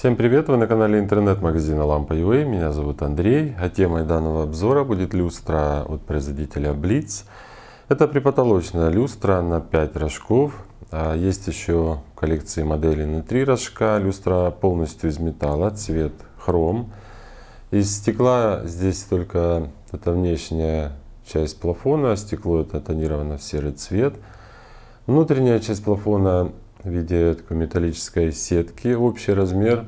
Всем привет! Вы на канале интернет-магазина Лампа UA. Меня зовут Андрей. А темой данного обзора будет люстра от производителя Blitz. Это припотолочная люстра на 5 рожков. А, есть еще в коллекции моделей на 3 рожка. Люстра полностью из металла, цвет хром. Из стекла здесь только это внешняя часть плафона. А стекло это тонировано в серый цвет. Внутренняя часть плафона в виде такой металлической сетки. Общий размер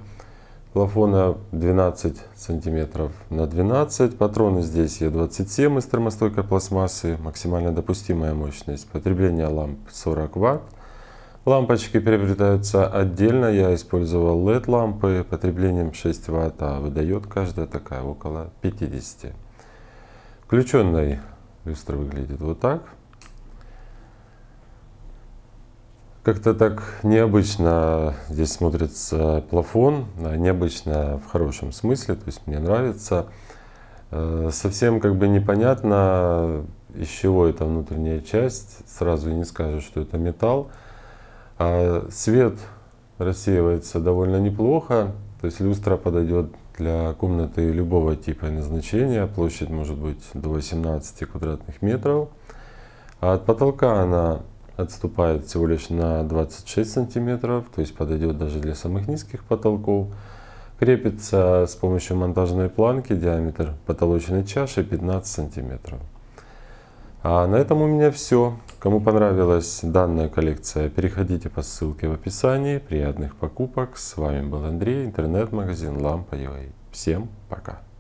плафона 12 сантиметров на 12. Патроны здесь Е27 из термостойкой пластмассы. Максимально допустимая мощность. Потребление ламп 40 Вт. Лампочки приобретаются отдельно. Я использовал LED лампы потреблением 6 Вт, а выдает каждая такая около 50. Включенной люстра выглядит вот так. Как-то так необычно здесь смотрится плафон, а необычно в хорошем смысле, то есть мне нравится. Э, совсем как бы непонятно, из чего эта внутренняя часть, сразу не скажешь, что это металл. А свет рассеивается довольно неплохо, то есть люстра подойдет для комнаты любого типа и назначения. Площадь может быть до 18 квадратных метров. А от потолка она отступает всего лишь на 26 сантиметров, то есть подойдет даже для самых низких потолков. Крепится с помощью монтажной планки, диаметр потолочной чаши 15 сантиметров. А на этом у меня все. Кому понравилась данная коллекция, переходите по ссылке в описании. Приятных покупок. С вами был Андрей, интернет-магазин Лампа.ua. Всем пока.